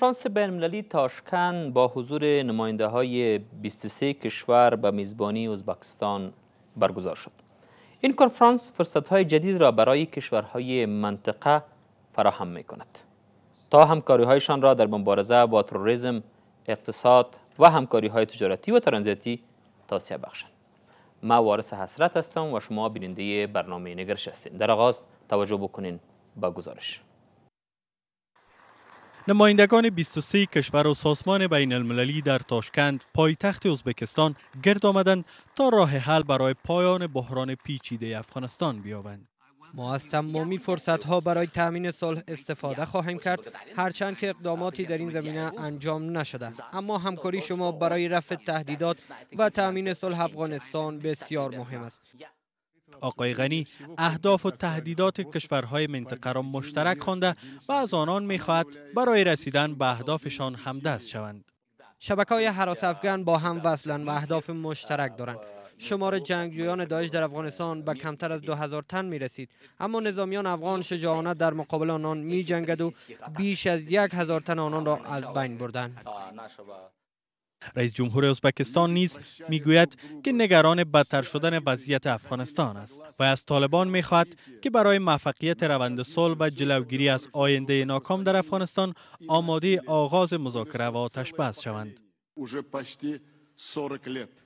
کنفرانس المللی تاشکن با حضور نماینده های 23 کشور به میزبانی ازبکستان برگزار شد. این کنفرانس فرصت های جدید را برای کشورهای منطقه فراهم می کند. تا همکاری هایشان را در مبارزه با تروریسم، اقتصاد و همکاری های تجارتی و ترانزیتی تاسیه بخشند. ما وارث حسرت هستم و شما بیننده برنامه نگرش هستید. در آغاز توجه بکنین به گزارش. نمایندگان 23 کشور و سازمان بین المللی در تاشکند پایتخت ازبکستان گرد آمدند تا راه حل برای پایان بحران پیچیده افغانستان بیابند. ما از تمامی فرصت ها برای تامین صلح استفاده خواهیم کرد هرچند که اقداماتی در این زمینه انجام نشده اما همکاری شما برای رفع تهدیدات و تامین صلح افغانستان بسیار مهم است آقای غنی اهداف و تهدیدات کشورهای منطقه را مشترک خوانده و از آنان خواهد برای رسیدن به اهدافشان همدست شوند. شبکه های حراس افغان با هم وصلند و اهداف مشترک دارند. شمار جنگجویان داعش در افغانستان به کمتر از 2000 تن می رسید اما نظامیان افغان شجاعانه در مقابل آنان می جنگد و بیش از 1000 تن آنان را از بین بردند رئیس جمهور ازبکستان نیز میگوید که نگران بدتر شدن وضعیت افغانستان است و از طالبان میخواهد که برای موفقیت روند صلح و جلوگیری از آینده ناکام در افغانستان آماده آغاز مذاکره و آتش بس شوند.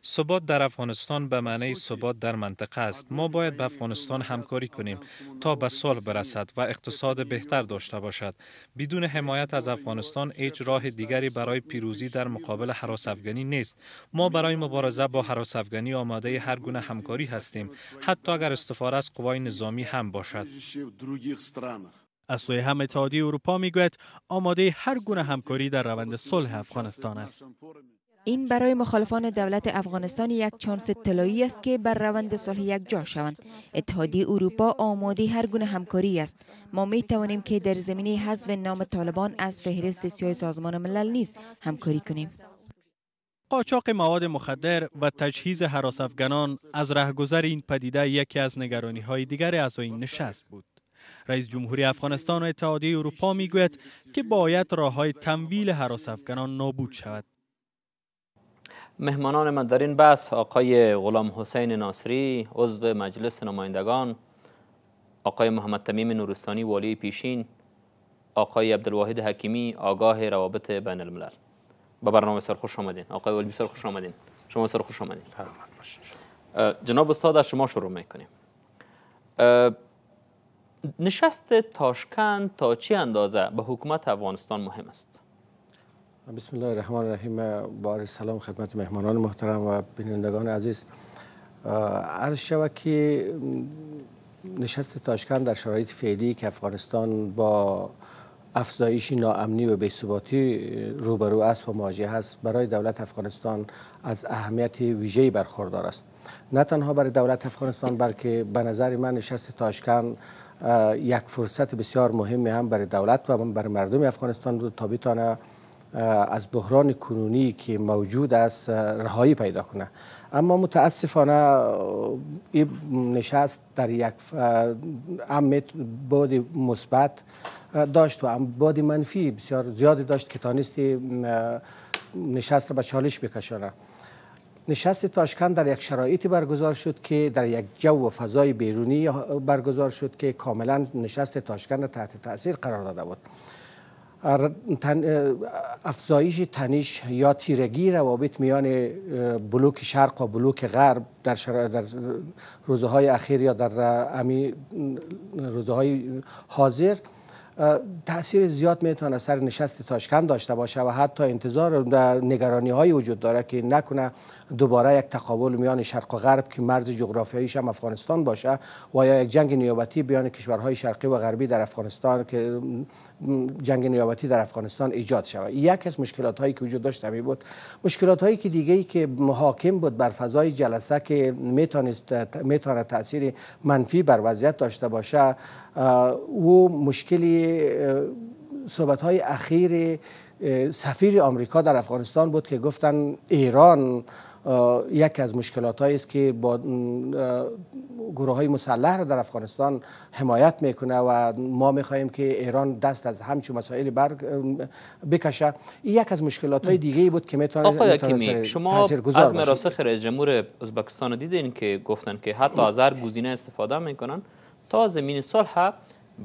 ثبات در افغانستان به معنی ثبات در منطقه است ما باید به افغانستان همکاری کنیم تا به صلح برسد و اقتصاد بهتر داشته باشد بدون حمایت از افغانستان هیچ راه دیگری برای پیروزی در مقابل حراس افغانی نیست ما برای مبارزه با حراس افغانی آماده هر گونه همکاری هستیم حتی اگر استفاده از قوای نظامی هم باشد از سوی هم اتحادیه اروپا میگوید آماده هر گونه همکاری در روند صلح افغانستان است این برای مخالفان دولت افغانستان یک چانس طلایی است که بر روند صلح یک جا شوند. اتحادیه اروپا آماده هر گونه همکاری است. ما می توانیم که در زمینه حذف نام طالبان از فهرست سیاه سازمان ملل نیز همکاری کنیم. قاچاق مواد مخدر و تجهیز افغانان از رهگذر این پدیده یکی از نگرانی های دیگر از این نشست بود. رئیس جمهوری افغانستان و اتحادیه اروپا میگوید که باید راه های تمویل افغانان نابود شود. مهمانان من در این بحث آقای غلام حسین ناصری عضو مجلس نمایندگان آقای محمد تمیم نورستانی والی پیشین آقای عبدالواحد حکیمی آگاه روابط بین الملل به برنامه سر خوش آمدین آقای والی سر خوش آمدین شما سر خوش آمدین جناب استاد از شما شروع میکنیم نشست تاشکند تا چی اندازه به حکومت افغانستان مهم است بسم الله الرحمن الرحیم با سلام خدمت مهمانان محترم و بینندگان عزیز عرض شود که نشست تاشکن در شرایط فعلی که افغانستان با افزایش ناامنی و بی‌ثباتی روبرو است و مواجه است برای دولت افغانستان از اهمیت ویژه‌ای برخوردار است نه تنها برای دولت افغانستان بلکه به نظر من نشست تاشکن یک فرصت بسیار مهمی هم برای دولت و برای مردم افغانستان تابیتانه از بحران کنونی که موجود است رهایی پیدا کنه اما متاسفانه این نشست در یک هم بود مثبت داشت و بود منفی بسیار زیادی داشت که تانست نشست را به چالش بکشانه نشست تاشکن در یک شرایطی برگزار شد که در یک جو و فضای بیرونی برگزار شد که کاملا نشست تاشکن تحت تاثیر قرار داده بود افزایش تنش یا تیرگی روابط میان بلوک شرق و بلوک غرب در, در روزه اخیر یا در امی روزه های حاضر تاثیر زیاد میتونه سر نشست تاشکند داشته باشه و حتی انتظار نگرانی های وجود داره که نکنه دوباره یک تقابل میان شرق و غرب که مرز جغرافیاییش هم افغانستان باشه و یا یک جنگ نیابتی بیان کشورهای شرقی و غربی در افغانستان که جنگ نیابتی در افغانستان ایجاد شود یک از مشکلات هایی که وجود داشت همی بود مشکلات هایی که دیگه ای که محاکم بود بر فضای جلسه که میتونست میتونه تاثیر منفی بر وضعیت داشته باشه او مشکلی صحبت های اخیر سفیر آمریکا در افغانستان بود که گفتن ایران یکی از مشکلات است که با گروه های مسلح را در افغانستان حمایت میکنه و ما میخواهیم که ایران دست از همچون مسائل بر بکشه این یک از مشکلات های دیگه بود که میتونه آقای شما از مراسخ رئیس جمهور ازبکستان دیدین که گفتن که حتی از هر گزینه استفاده میکنن تا زمین صلح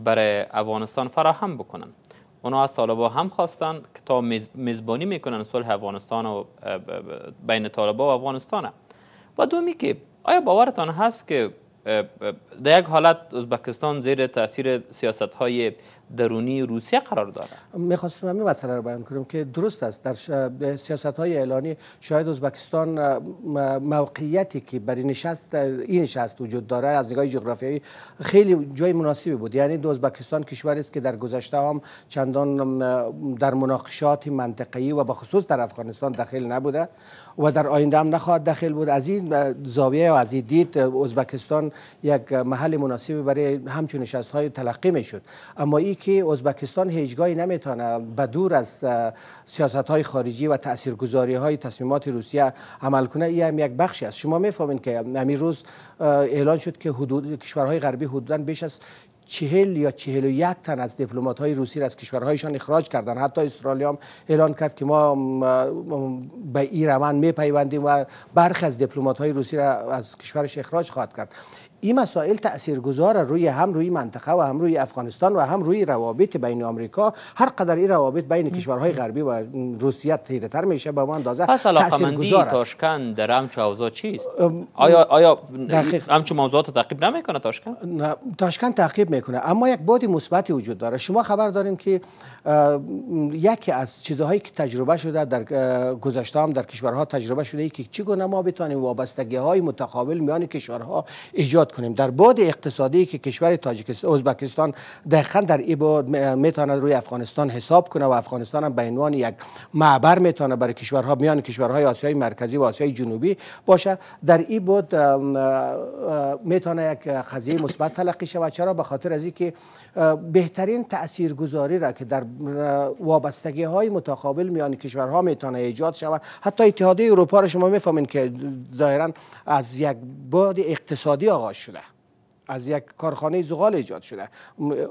برای افغانستان فراهم بکنن اونا از طالبا هم خواستن که تا میزبانی میکنن صلح افغانستان و بین طالبا و افغانستان و دومی که آیا باورتان هست که در یک حالت ازبکستان زیر تاثیر سیاست های درونی روسیه قرار داره میخواستم همین مسئله رو بیان کنم که درست است در سیاست های اعلانی شاید ازبکستان موقعیتی که برای نشست این نشست وجود داره از نگاه جغرافیایی خیلی جای مناسبی بود یعنی ازبکستان کشوری است که در گذشته هم چندان در مناقشات منطقه‌ای و به خصوص در افغانستان داخل نبوده و در آینده هم نخواهد داخل بود از این زاویه و از این دید ازبکستان یک محل مناسبی برای همچون نشست های تلقی میشد اما این که ازبکستان هیچگاهی نمیتونه به دور از سیاست های خارجی و تاثیرگذاری های تصمیمات روسیه عمل کنه این هم یک بخشی است شما میفهمید که امیر روز اعلان شد که حدود کشورهای غربی حدوداً بیش از چهل یا چهل و یک تن از دیپلمات های روسی را از کشورهایشان اخراج کردن حتی استرالیا هم اعلان کرد که ما به ای روند میپیوندیم و برخی از دیپلومات های روسی را از کشورش اخراج خواهد کرد این مسائل گذار روی هم روی منطقه و هم روی افغانستان و هم روی روابط بین آمریکا هر قدر این روابط بین کشورهای غربی و روسیه تیرتر میشه به من دازه؟ تأثیر گذار است تاشکند در هم چیست آیا آیا همچون موضوعات تعقیب نمیکنه تاشکند تاشکند تعقیب میکنه اما یک بادی مثبتی وجود داره شما خبر داریم که یکی از چیزهایی که تجربه شده در گذشته هم در کشورها تجربه شده که چگونه ما بتوانیم وابستگی های متقابل میان کشورها ایجاد کنیم در بعد اقتصادی که کشور تاجیکستان ازبکستان دقیقا در ای بعد میتواند روی افغانستان حساب کنه و افغانستان هم به عنوان یک معبر میتونه برای کشورها میان کشورهای آسیای مرکزی و آسیای جنوبی باشه در ای بود میتونه یک قضیه مثبت تلقی شود چرا به خاطر از اینکه بهترین تاثیرگذاری را که در وابستگی های متقابل میان کشورها میتونه ایجاد شود حتی اتحادیه اروپا را شما میفهمین که ظاهرا از یک بعد اقتصادی آغاز شده از یک کارخانه زغال ایجاد شده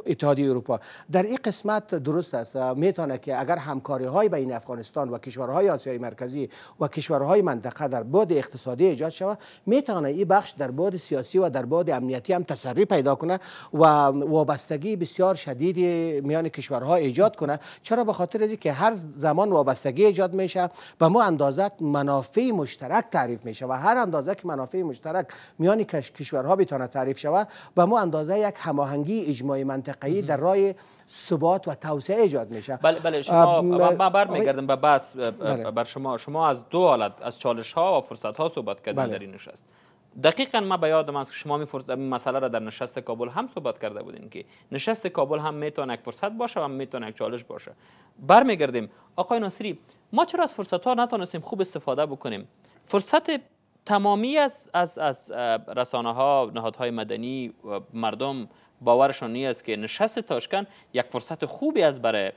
اتحادیه اروپا در این قسمت درست است میتونه که اگر همکاری های بین افغانستان و کشورهای آسیای مرکزی و کشورهای منطقه در بعد اقتصادی ایجاد شود میتونه این بخش در بعد سیاسی و در بعد امنیتی هم تسری پیدا کنه و وابستگی بسیار شدید میان کشورها ایجاد کنه چرا به خاطر از که هر زمان وابستگی ایجاد میشه به ما اندازت منافع مشترک تعریف میشه و هر اندازه که منافع مشترک میان کشورها بتونه تعریف شود و ما اندازه یک هماهنگی اجماعی منطقه‌ای در راه ثبات و توسعه ایجاد میشه بله بله شما من به بس بله. بر شما شما از دو حالت از چالش ها و فرصت ها صحبت کردید بله. در این نشست دقیقا ما به یادم است شما می این مسئله را در نشست کابل هم صحبت کرده بودین که نشست کابل هم میتونه یک فرصت باشه و میتونه یک چالش باشه برمیگردیم آقای ناصری ما چرا از فرصت ها نتونستیم خوب استفاده بکنیم فرصت تمامی از, از, از رسانه ها نهادهای مدنی و مردم باورشان نیست است که نشست تاشکن یک فرصت خوبی از برای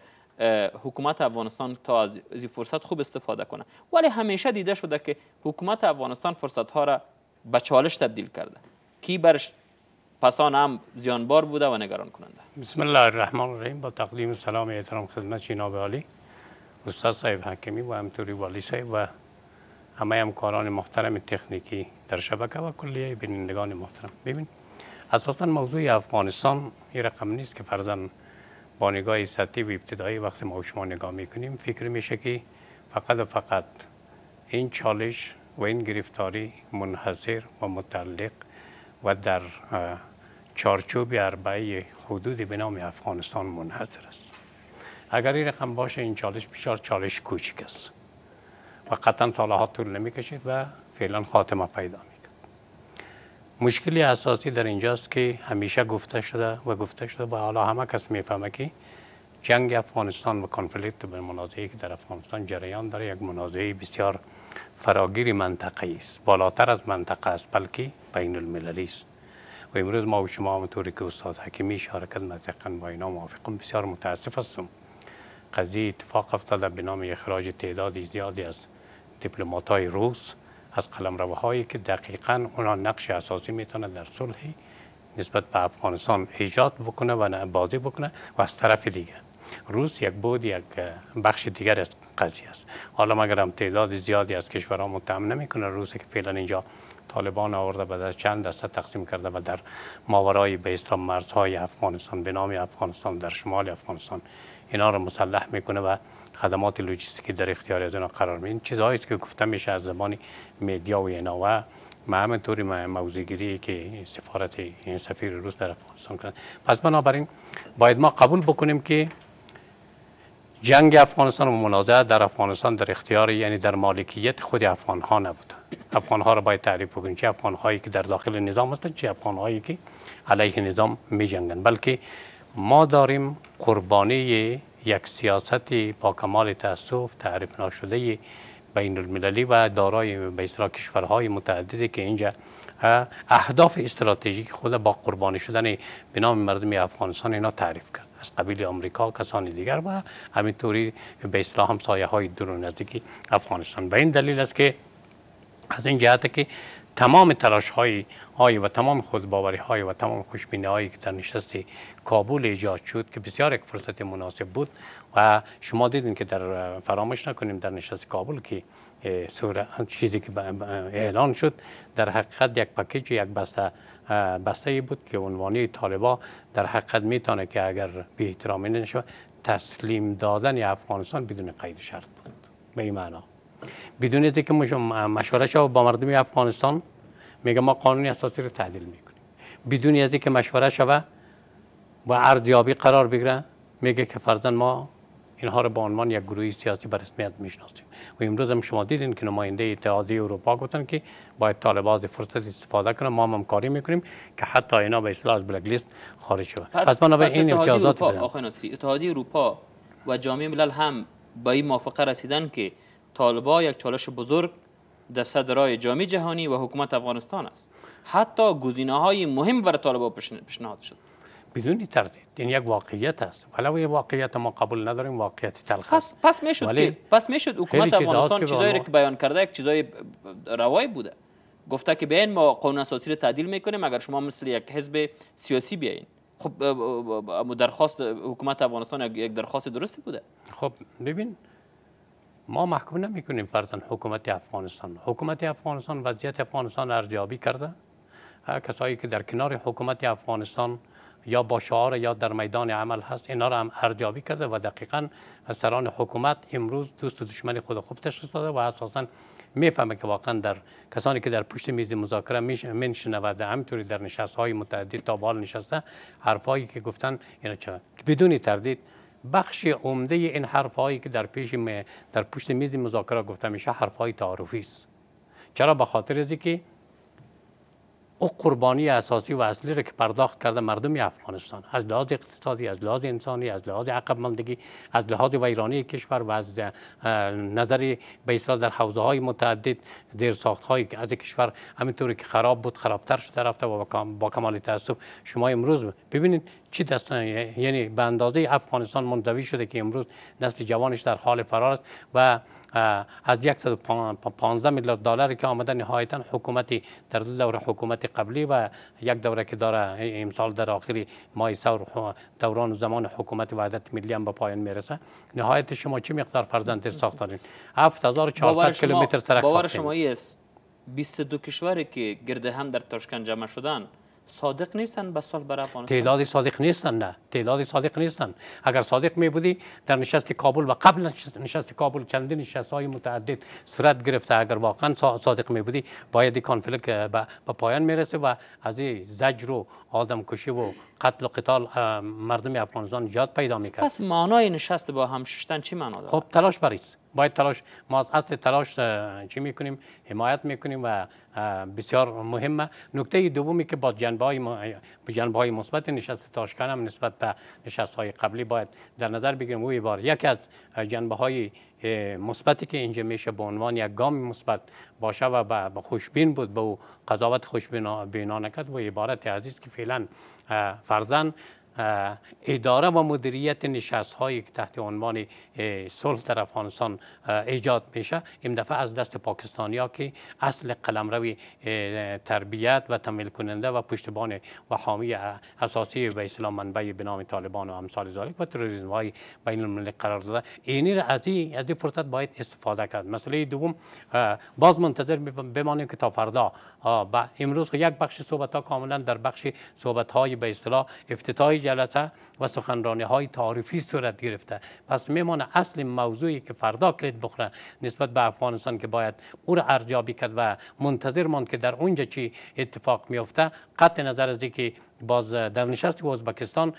حکومت افغانستان تا از این فرصت خوب استفاده کنه ولی همیشه دیده شده که حکومت افغانستان فرصت ها را به چالش تبدیل کرده کی برش پسان هم زیانبار بوده و نگران کننده بسم الله الرحمن الرحیم با تقدیم سلام احترام خدمت جناب عالی استاد صاحب حکمی و همطوری والی صاحب و همه همکاران محترم تکنیکی در شبکه و کلیه بینندگان محترم ببین اساسا موضوع افغانستان این رقم نیست که فرزن با نگاه سطحی و ابتدایی وقتی ما شما نگاه میکنیم فکر میشه که فقط و فقط این چالش و این گرفتاری منحصر و متعلق و در چارچوب اربعه حدود به نام افغانستان منحصر است اگر این رقم باشه این چالش بیشتر چالش کوچک است و قطعا سالها طول کشید و فعلا خاتمه پیدا کرد مشکلی اساسی در اینجاست که همیشه گفته شده و گفته شده و حالا همه کس میفهمه که جنگ افغانستان و کنفلیت به منازعه که در افغانستان جریان داره یک منازعه بسیار فراگیر منطقه است بالاتر از منطقه است بلکه بین المللی است و امروز ما و شما طوری که استاد حکیمی شارکت منطقا با اینا موافقم بسیار متاسف هستم قضیه اتفاق افتاده به نام اخراج تعداد زیادی است. دیپلمات های روس از قلمروهایی که دقیقا اونا نقش اساسی میتونه در صلح نسبت به افغانستان ایجاد بکنه و بازی بکنه و از طرف دیگه روس یک بود یک بخش دیگر از قضیه است حالا مگر هم تعداد زیادی از کشورها متهم نمیکنه روسی که فعلا اینجا طالبان آورده و چند دسته تقسیم کرده و در ماورای به اسلام مرزهای افغانستان به نام افغانستان در شمال افغانستان اینا رو مسلح میکنه و خدمات لوجستیکی در اختیار از قرار میدیم چیزهایی که گفته میشه از زبان مدیا و اینا و ما که سفارت سفیر روس در افغانستان کرد پس بنابراین باید ما قبول بکنیم که جنگ افغانستان و منازعه در افغانستان در اختیار یعنی در مالکیت خود افغان ها نبود افغان ها را باید تعریف بکنیم چه افغان هایی که در داخل نظام هستند چه افغان هایی که علیه نظام می بلکه ما داریم قربانی یک سیاست با کمال تأسف تعریف ناشده بین المللی و دارای به کشورهای متعددی که اینجا اهداف استراتژیک خود با قربانی شدن به نام مردم افغانستان اینا تعریف کرد از قبیل آمریکا کسان دیگر و همینطوری به اصطلاح هم سایه های دور و نزدیکی افغانستان به این دلیل است که از این جهت که تمام تلاش های و تمام خودباوری های و تمام خوشبینی هایی که در نشست کابل ایجاد شد که بسیار یک فرصت مناسب بود و شما دیدین که در فراموش نکنیم در نشست کابل که چیزی که اعلان شد در حقیقت یک پکیج یک بسته بسته بود که عنوانی طالبا در حقیقت میتونه که اگر به احترام تسلیم دادن افغانستان بدون قید شرط بود به این معنی بدون از که مشوره شو با مردم افغانستان میگه ما قانون اساسی رو تعدیل میکنیم بدون از که مشوره شوه با ارزیابی قرار بگیره میگه که فرزن ما اینها رو به عنوان یک گروه سیاسی به رسمیت میشناسیم و امروز هم شما دیدین که نماینده اتحادیه اروپا گفتن که باید طالبان از فرصت استفاده کنن ما هم همکاری میکنیم که حتی اینا به اصلاح از بلک لیست خارج شود پس, پس این امتیازات و جامعه ملل هم به این موافقه رسیدن که طالبا یک چالش بزرگ در صدرای جامعه جهانی و حکومت افغانستان است حتی گزینه های مهم برای طالبا پیشنهاد شد بدون تردید این یک واقعیت است ولو این واقعیت ما قبول نداریم واقعیت تلخ است پس میشد که پس میشد حکومت افغانستان چیزایی که بیان کرده یک چیزای روای بوده گفته که بین ما قانون اساسی رو تعدیل میکنیم اگر شما مثل یک حزب سیاسی بیاین خب درخواست حکومت افغانستان یک درخواست درستی بوده خب ببین ما محکوم نمیکنیم کنیم فرزن حکومت افغانستان حکومت افغانستان وضعیت افغانستان ارزیابی کرده کسایی که در کنار حکومت افغانستان یا با شعار یا در میدان عمل هست اینا را هم ارزیابی کرده و دقیقا سران حکومت امروز دوست و دشمن خود خوب تشخیص داده و اساسا میفهمه که واقعا در کسانی که در پشت میز مذاکره منشنه و همینطوری در نشست های متعدد تا نشسته. نشسته حرفایی که گفتن اینا چه بدون تردید بخش عمده این حرف هایی که در پیش در پشت میز مذاکره گفته میشه های تعارفی است چرا به خاطر از او قربانی اساسی و اصلی را که پرداخت کرده مردم افغانستان از لحاظ اقتصادی از لحاظ انسانی از لحاظ عقب ماندگی از لحاظ ویرانی کشور و از نظری به در حوزه های متعدد در ساخت که از کشور همینطوری که خراب بود خرابتر شده رفته و با کمال تاسف شما امروز ببینید چی دست یعنی به اندازه افغانستان منزوی شده که امروز نسل جوانش در حال فرار است و از 115 میلیارد دلاری که آمده نهایتا حکومتی در دوره حکومت قبلی و یک دوره که داره امسال در آخری ماه سور دوران زمان حکومت وحدت ملی هم به پایان میرسه نهایت شما چه مقدار فرزند دارین 7400 کیلومتر سرک باور شما است 22 کشوری که گرد هم در تاشکند جمع شدن صادق نیستن به سال بر افغانستان تعداد صادق نیستن نه تعداد صادق نیستن اگر صادق می بودی در نشست کابل و قبل نشست کابل چندین نشست های متعدد صورت گرفته اگر واقعا صادق می بودی باید این به پایان میرسه و از این زجر و آدم کشی و قتل و قتال مردم افغانستان جاد پیدا کرد. پس معنای نشست با هم ششتن چی معنا داره خب تلاش برید باید تلاش ما از اصل تلاش چی میکنیم حمایت میکنیم و بسیار مهمه نکته دومی که با جنبه های, جنبه های مثبت نشست تاشکن هم نسبت به نشست های قبلی باید در نظر بگیریم اوی بار یکی از جنبه های مثبتی که اینجا میشه به عنوان یک گام مثبت باشه و به خوشبین بود به قضاوت خوشبینانه کرد و عبارت عزیز که فعلا فرزن اداره و مدیریت نشست هایی که تحت عنوان صلح در افغانستان ایجاد میشه این دفعه از دست پاکستانیا که اصل روی تربیت و تمیل کننده و پشتبان و حامی اساسی و اسلام منبع به نام طالبان و امثال ذالک و تروریسم های بین المللی قرار داده اینی را از این از فرصت باید استفاده کرد مسئله دوم باز منتظر بمانیم که تا فردا امروز یک بخش صحبت ها کاملا در بخش صحبت های به اصطلاح افتتاحی جلسه و سخنرانی های تعریفی صورت گرفته پس میمانه اصل موضوعی که فردا کلید بخره نسبت به افغانستان که باید او را ارزیابی کرد و منتظر ماند که در اونجا چی اتفاق میفته قطع نظر از اینکه باز در نشست ازبکستان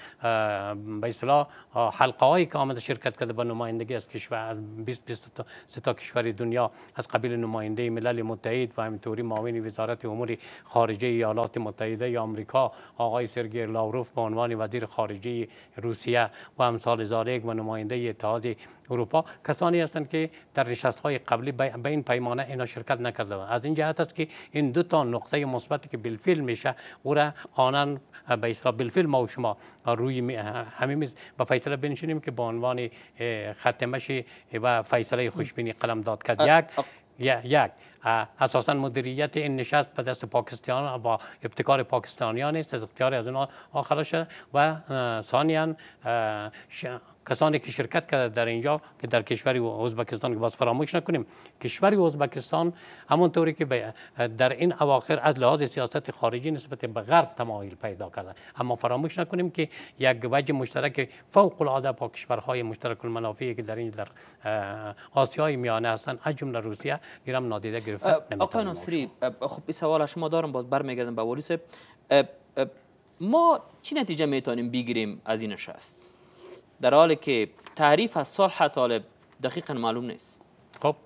به اصطلاح حلقه هایی که آمده شرکت کرده به نمایندگی از کشور از 20 23 تا کشور دنیا از قبیل نماینده ملل متحد و همینطوری معاون وزارت امور خارجه ایالات متحده ای آمریکا آقای سرگی لاوروف به عنوان وزیر خارجه روسیه و امثال ذالک و نماینده اتحاد اروپا کسانی هستند که در نشست های قبلی به این پیمانه اینا شرکت نکرده از این جهت است که این دو تا نقطه مثبتی که بالفعل میشه او را آنان به اصطلاح بالفعل ما و شما روی همین میز به فیصله بنشینیم که به عنوان ختمش و فیصله خوشبینی قلم داد کرد یک یک اساسا مدیریت این نشست به دست پاکستان با ابتکار پاکستانیان است از اختیار از اونها خلاص و ثانیا کسانی که شرکت کرده در اینجا که در کشور ازبکستان که باز فراموش نکنیم کشور ازبکستان همونطوری که در این اواخر از لحاظ سیاست خارجی نسبت به غرب تمایل پیدا کرده اما فراموش نکنیم که یک وجه مشترک فوق العاده با کشورهای مشترک المنافعی که در این در آسیای میانه هستند از جمله روسیه گرم نادیده گرفتن آقای ناصری خب این سوال شما دارم باز برمیگردم به صاحب ما چی نتیجه میتونیم بگیریم از این نشست در حالی که تعریف از صلح طالب دقیقا معلوم نیست خب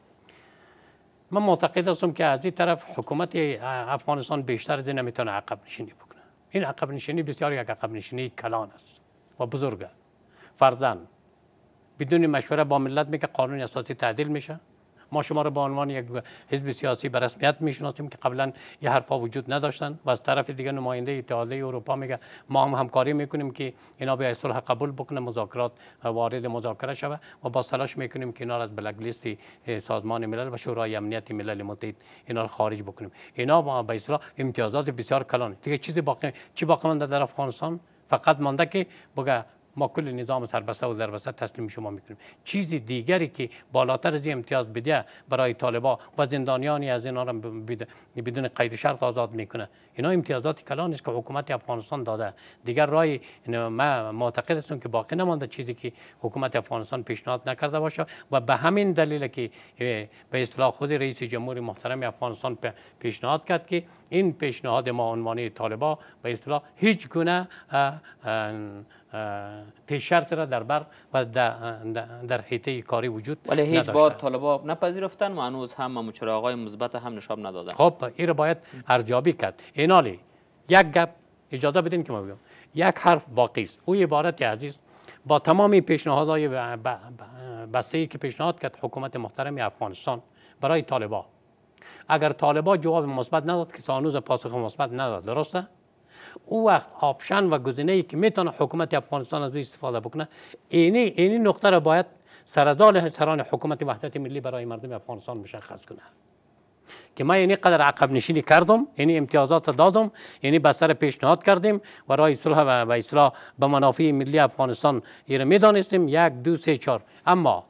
من معتقد هستم که از این طرف حکومت افغانستان بیشتر از این نمیتونه عقب نشینی بکنه این عقب نشینی بسیار یک عقب نشینی کلان است و بزرگ فرزن بدون مشوره با ملت میگه قانون اساسی تعدیل میشه ما شما رو به عنوان یک حزب سیاسی به رسمیت میشناسیم که قبلا یه حرفا وجود نداشتن و از طرف دیگه نماینده اتحادیه اروپا میگه ما هم همکاری میکنیم که اینا به صلح قبول بکنه مذاکرات وارد مذاکره شوه و با سلاش میکنیم که اینا از بلک لیست سازمان ملل و شورای امنیت ملل متحد اینا رو خارج بکنیم اینا با به امتیازات بسیار کلان دیگه چیزی باقی چی باقی مانده در افغانستان فقط مانده که بگه ما کل نظام سربسته و ضربسته تسلیم شما میکنیم چیز دیگری که بالاتر از امتیاز بده برای طالبا و زندانیانی از اینا را بدون قید شرط آزاد میکنه اینا امتیازات کلان است که حکومت افغانستان داده دیگر رای من معتقد هستم که باقی نمانده چیزی که حکومت افغانستان پیشنهاد نکرده باشه و به همین دلیل که به اصطلاح خود رئیس جمهور محترم افغانستان پیشنهاد کرد که این پیشنهاد ما عنوانی طالبا به اصطلاح هیچ گونه پیش را در بر و در حیطه کاری وجود ولی هیچ بار طالبا نپذیرفتن و انوز هم مچرا آقای مثبت هم نشاب ندادن خب این را باید ارزیابی کرد اینالی یک گپ اجازه بدین که ما بگم یک حرف باقی است او عبارت عزیز با تمام پیشنهادهای بسته که پیشنهاد کرد حکومت محترم افغانستان برای طالبا اگر طالبا جواب مثبت نداد که هنوز پاسخ مثبت نداد درسته او وقت آپشن و گزینه ای که میتونه حکومت افغانستان از استفاده بکنه اینی اینی نقطه را باید سرزال سران حکومت وحدت ملی برای مردم افغانستان مشخص کنه که ما یعنی قدر عقب نشینی کردم یعنی امتیازات دادم یعنی به پیشنهاد کردیم و رای صلح و اصلاح به منافع ملی افغانستان یه میدانستیم یک دو سه چار اما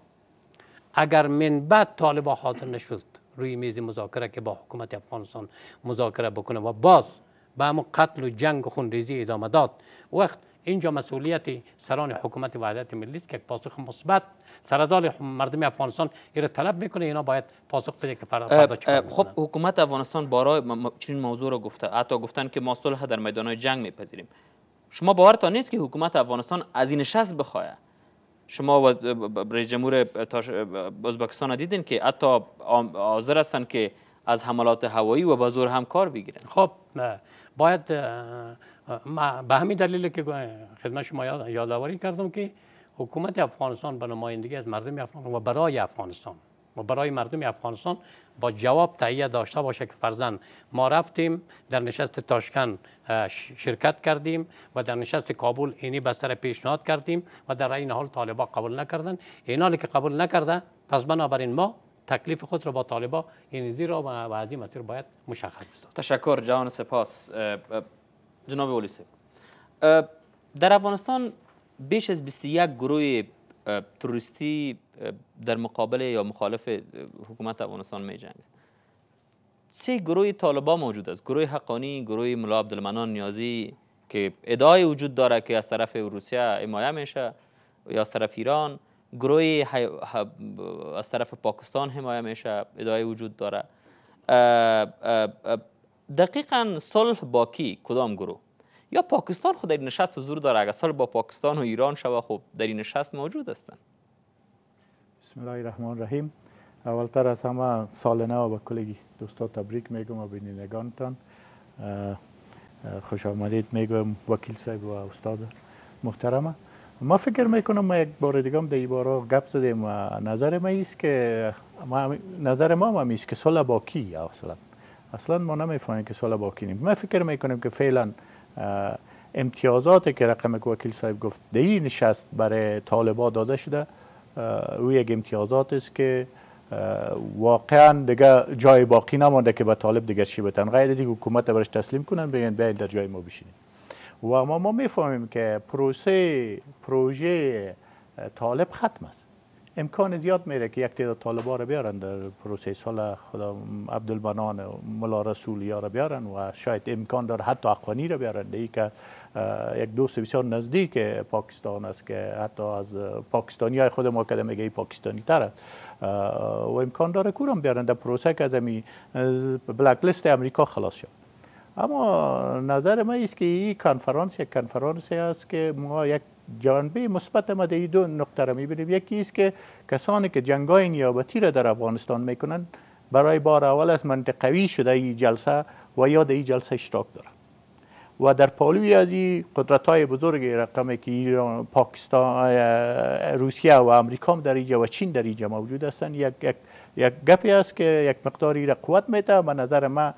اگر من بعد طالبا حاضر نشد روی میز مذاکره که با حکومت افغانستان مذاکره بکنه و باز به همو قتل و جنگ و خونریزی ادامه داد وقت اینجا مسئولیت سران حکومت وحدت ملی است که پاسخ مثبت سرادال مردم افغانستان را طلب میکنه اینا باید پاسخ بده که فردا خب حکومت افغانستان برای چنین موضوع رو گفته حتی گفتن که ما صلح در میدان جنگ میپذیریم شما باورتان نیست که حکومت افغانستان از این شست بخواه شما رئیس جمهور ازبکستان دیدین که حتی حاضر هستن که از حملات هوایی و به هم کار بگیرن خب باید به همین دلیل که خدمت شما یادآوری کردم که حکومت افغانستان به نمایندگی از مردم افغانستان و برای افغانستان و برای مردم افغانستان با جواب تهیه داشته باشه که فرزن ما رفتیم در نشست تاشکن شرکت کردیم و در نشست کابل اینی بستر پیشنهاد کردیم و در این حال طالبا قبول نکردن اینالی که قبول نکرده پس بنابراین ما تکلیف خود را با طالبا یعنی زیرا و از این مسیر باید مشخص بسازد تشکر جهان سپاس جناب اولیسه در افغانستان بیش از 21 گروه تروریستی در مقابل یا مخالف حکومت افغانستان می جنگ. سه گروه طالبا موجود است گروه حقانی گروه ملا عبدالمنان نیازی که ادعای وجود داره که از طرف روسیه حمایه میشه یا از طرف ایران گروه از طرف پاکستان حمایه میشه ادعای وجود داره دقیقا صلح با کی کدام گروه یا پاکستان خود خب در این نشست حضور داره اگر صلح با پاکستان و ایران شوه خب در این نشست موجود هستن بسم الله الرحمن الرحیم اولتر از همه سال نو به کلگی دوستا تبریک میگم و بینندگانتان خوش آمدید میگم وکیل صاحب و استاد محترمه ما فکر میکنم ما یک بار دیگه هم در بارا گپ زدیم و نظر ما است که ما نظر ما هم است که سال باقی اصلا اصلا ما نمیفهمیم که سال باقی نیم ما فکر میکنیم که فعلا امتیازات که رقم وکیل صاحب گفت در نشست برای طالبا داده شده او یک امتیازات است که واقعا دیگه جای باقی نمانده که به طالب دیگه چی بتن غیر دیگه حکومت برش تسلیم کنن بگن بیاین در جای ما بشینیم و ما ما میفهمیم که پروسه پروژه طالب ختم است امکان زیاد میره که یک تعداد طالبا رو بیارن در پروسه سال خدا عبدالبنان ملا رسولی ها رو بیارن و شاید امکان داره حتی اقوانی رو بیارن ای که یک دوست بسیار نزدیک پاکستان است که حتی از پاکستانی های خود ما که میگه پاکستانی تر است و امکان داره کورم بیارن در پروسه که از بلک لیست امریکا خلاص شد اما نظر ما است که این کنفرانس یک کنفرانسی است که ما یک جانبه مثبت ما در دو نقطه را میبینیم یکی است که کسانی که جنگای نیابتی را در افغانستان میکنن برای بار اول از منطقوی شده این جلسه و یا در این جلسه اشتراک دارن و در پالوی از این قدرت های بزرگ رقمی که ایران پاکستان روسیه و امریکا در و چین در اینجا موجود هستند یک یک یک گپی است که یک مقداری را قوت میده به نظر ما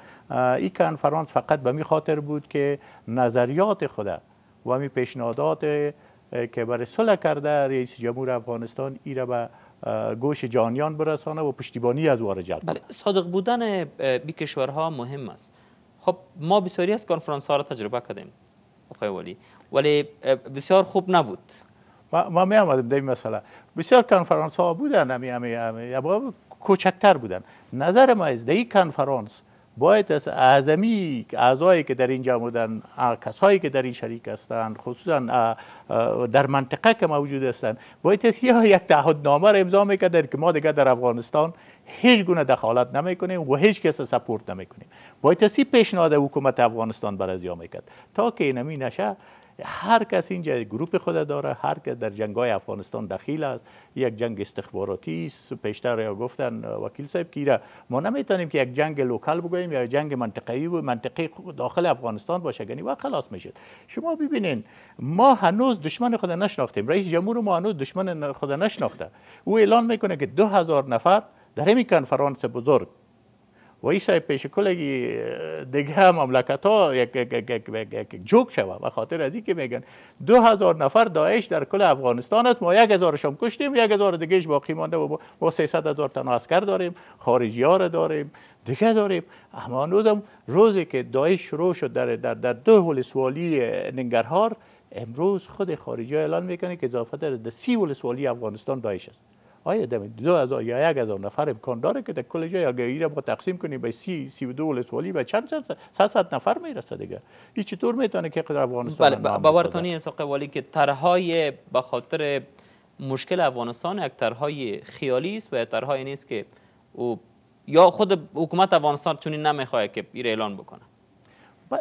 این کنفرانس فقط به می خاطر بود که نظریات خود و می پیشنهادات که برای صلح کرده رئیس جمهور افغانستان ای را به گوش جانیان برسانه و پشتیبانی از وارد جلب بله صادق بودن بی کشورها مهم است خب ما بسیاری از کنفرانس ها را تجربه کردیم آقای ولی ولی بسیار خوب نبود ما, ما می آمدیم در این بسیار کنفرانس ها بودن همی همی کوچکتر بودن نظر ما از این کنفرانس باید از اعظمی اعضایی که در اینجا بودن کسایی که در این شریک هستند خصوصا در منطقه که موجود هستند باید از یک تعهدنامه را امضا میکردن که ما دیگه در افغانستان هیچ گونه دخالت نمیکنیم و هیچ کس سپورت نمیکنیم باید از پیشنهاد حکومت افغانستان برازیا میکرد تا که اینمی نشه هر کس اینجا گروپ خود داره هر کس در جنگ های افغانستان دخیل است یک جنگ استخباراتی است پیشتر یا گفتن وکیل صاحب کیره ما نمیتونیم که یک جنگ لوکل بگوییم یا جنگ منطقه‌ای و منطقه داخل افغانستان باشه گنی یعنی و خلاص میشه شما ببینین ما هنوز دشمن خود نشناختیم رئیس جمهور ما هنوز دشمن خود نشناخته او اعلان میکنه که 2000 نفر در همین کنفرانس بزرگ وایسای پیش کلگی دیگه مملکت ها یک, جوک شوه و خاطر از که میگن دو هزار نفر داعش در کل افغانستان است ما یک هزارش هم کشتیم یک هزار دیگهش باقی مانده و با ما ست هزار تنها داریم خارجی ها داریم دیگه داریم اما هنوزم روزی که داعش شروع شد در, در, در دو ولسوالی ننگرهار امروز خود خارجی ها اعلان میکنه که اضافه در سی ولسوالی افغانستان داعش است آیا دو از یا یک آن نفر امکان داره که در کل جای اگر این با تقسیم کنی به سی سی و دو ولسوالی به چند چند صد صد نفر میرسه دیگه این چطور میتونه که قدر افغانستان بله باورتانی اساق والی که های به خاطر مشکل افغانستان یک ترهای خیالی است و یک نیست که او یا خود حکومت افغانستان چونی نمیخواد که ایر اعلان بکنه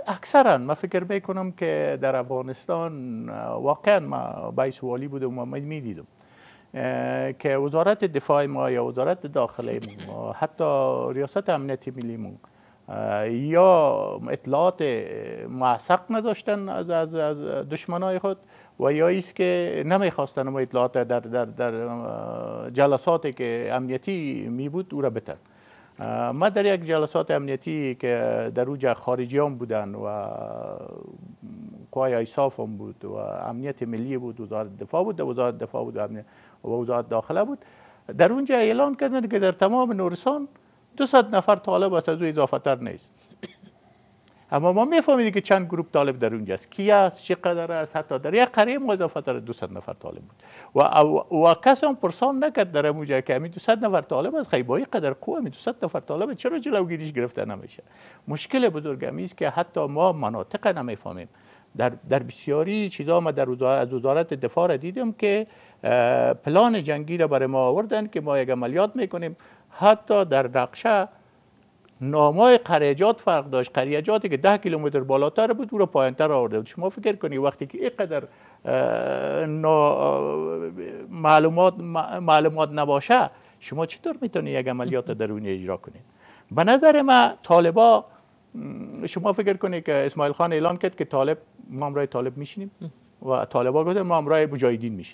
اکثرا من فکر میکنم که در افغانستان واقعا ما بای سوالی بودم و می میدیدم که وزارت دفاع ما یا وزارت داخلی ما حتی ریاست امنیتی ملی ما یا اطلاعات معسق نداشتن از, از, دشمنای خود و یا ایست که نمیخواستن ما اطلاعات در, در, در که امنیتی می بود او را بتن ما در یک جلسات امنیتی که در اوج خارجیان بودن و قوای ایساف هم بود و امنیت ملی بود وزارت دفاع بود وزارت دفاع بود امنیت وزارت داخله بود در اونجا اعلان کردن که در تمام نورستان 200 نفر طالب است از او اضافه تر نیست اما ما میفهمیدیم که چند گروه طالب در اونجا است کی است چه قدر است حتی در یک قریه اضافه تر 200 نفر طالب بود و و, و کس هم پرسان نکرد در اونجا که همین 200 نفر طالب است خیبایی قدر قوه همین 200 نفر طالب چرا جلوگیریش گرفته نمیشه مشکل بزرگ است که حتی ما مناطق نمیفهمیم در در بسیاری چیزا ما در از وزارت دفاع دیدم که پلان جنگی را برای ما آوردن که ما یک عملیات میکنیم حتی در نقشه نامای قریجات فرق داشت قریجاتی که ده کیلومتر بالاتر بود او را پایینتر آورده بود شما فکر کنید وقتی که اینقدر معلومات معلومات نباشه شما چطور میتونید یک عملیات درونی اجرا کنید به نظر ما طالبا شما فکر کنید که اسماعیل خان اعلان کرد که طالب ما امرای طالب میشینیم و طالبا گفتن ما امرای میشینیم